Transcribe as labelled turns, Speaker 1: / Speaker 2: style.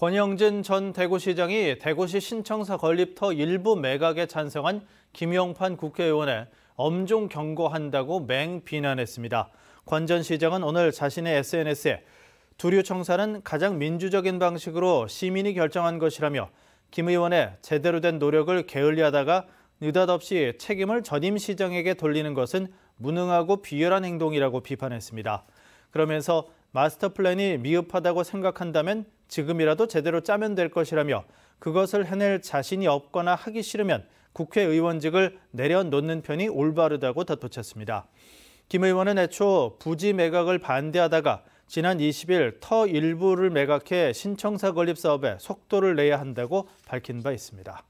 Speaker 1: 권영진 전 대구시장이 대구시 신청사 건립터 일부 매각에 찬성한 김영판 국회의원의 엄중 경고한다고 맹 비난했습니다. 권 전 시장은 오늘 자신의 SNS에 두류 청사는 가장 민주적인 방식으로 시민이 결정한 것이라며 김 의원의 제대로 된 노력을 게을리하다가 느닷없이 책임을 전임 시장에게 돌리는 것은 무능하고 비열한 행동이라고 비판했습니다. 그러면서 마스터 플랜이 미흡하다고 생각한다면 지금이라도 제대로 짜면 될 것이라며 그것을 해낼 자신이 없거나 하기 싫으면 국회의원직을 내려놓는 편이 올바르다고 덧붙였습니다. 김 의원은 애초 부지 매각을 반대하다가 지난 20일 터 일부를 매각해 신청사 건립 사업에 속도를 내야 한다고 밝힌 바 있습니다.